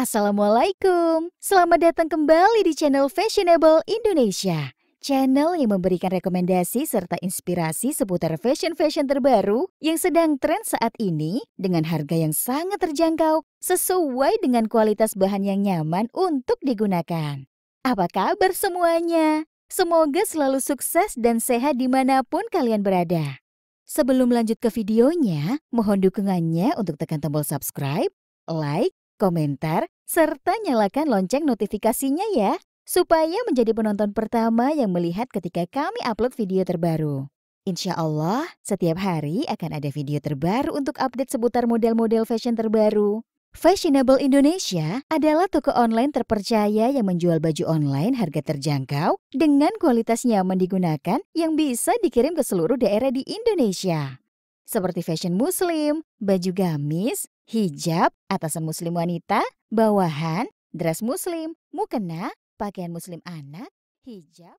Assalamualaikum. Selamat datang kembali di channel Fashionable Indonesia. Channel yang memberikan rekomendasi serta inspirasi seputar fashion-fashion terbaru yang sedang tren saat ini dengan harga yang sangat terjangkau sesuai dengan kualitas bahan yang nyaman untuk digunakan. Apa kabar semuanya? Semoga selalu sukses dan sehat dimanapun kalian berada. Sebelum lanjut ke videonya, mohon dukungannya untuk tekan tombol subscribe, like, komentar, serta nyalakan lonceng notifikasinya ya, supaya menjadi penonton pertama yang melihat ketika kami upload video terbaru. Insya Allah, setiap hari akan ada video terbaru untuk update seputar model-model fashion terbaru. Fashionable Indonesia adalah toko online terpercaya yang menjual baju online harga terjangkau dengan kualitas nyaman digunakan yang bisa dikirim ke seluruh daerah di Indonesia seperti fashion muslim, baju gamis, hijab, atasan muslim wanita, bawahan, dress muslim, mukena, pakaian muslim anak, hijab.